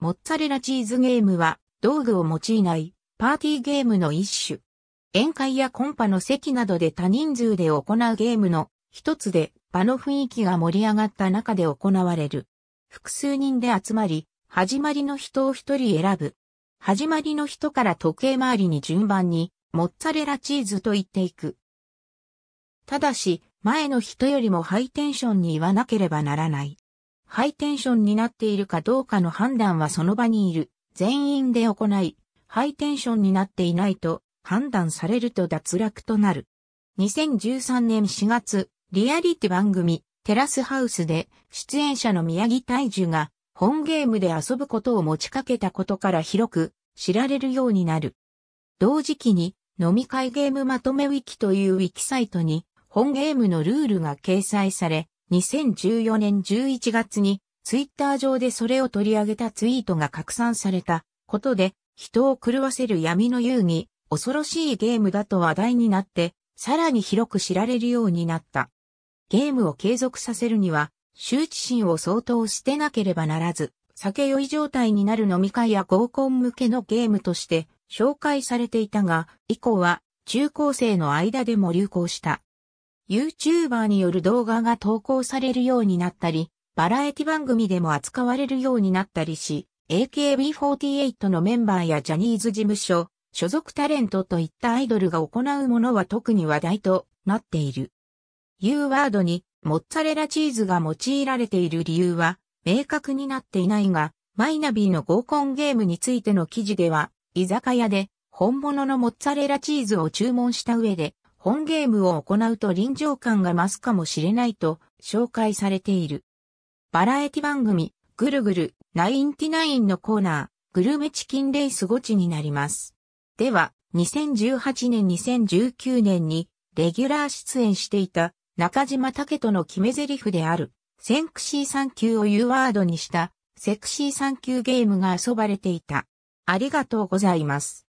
モッツァレラチーズゲームは、道具を用いない、パーティーゲームの一種。宴会やコンパの席などで多人数で行うゲームの一つで、場の雰囲気が盛り上がった中で行われる。複数人で集まり、始まりの人を一人選ぶ。始まりの人から時計回りに順番に、モッツァレラチーズと言っていく。ただし、前の人よりもハイテンションに言わなければならない。ハイテンションになっているかどうかの判断はその場にいる全員で行い、ハイテンションになっていないと判断されると脱落となる。2013年4月、リアリティ番組、テラスハウスで出演者の宮城大樹が本ゲームで遊ぶことを持ちかけたことから広く知られるようになる。同時期に飲み会ゲームまとめウィキというウィキサイトに本ゲームのルールが掲載され、2014年11月にツイッター上でそれを取り上げたツイートが拡散されたことで人を狂わせる闇の遊戯、恐ろしいゲームだと話題になってさらに広く知られるようになった。ゲームを継続させるには羞恥心を相当捨てなければならず、酒酔い状態になる飲み会や合コン向けのゲームとして紹介されていたが、以降は中高生の間でも流行した。YouTuber による動画が投稿されるようになったり、バラエティ番組でも扱われるようになったりし、AKB48 のメンバーやジャニーズ事務所、所属タレントといったアイドルが行うものは特に話題となっている。U ワードにモッツァレラチーズが用いられている理由は明確になっていないが、マイナビの合コンゲームについての記事では、居酒屋で本物のモッツァレラチーズを注文した上で、本ゲームを行うと臨場感が増すかもしれないと紹介されている。バラエティ番組、ぐるぐる、ナインティナインのコーナー、グルメチキンレースゴチになります。では、2018年2019年にレギュラー出演していた中島武人の決め台詞である、センクシーサンキューを U ワードにした、セクシーサンキューゲームが遊ばれていた。ありがとうございます。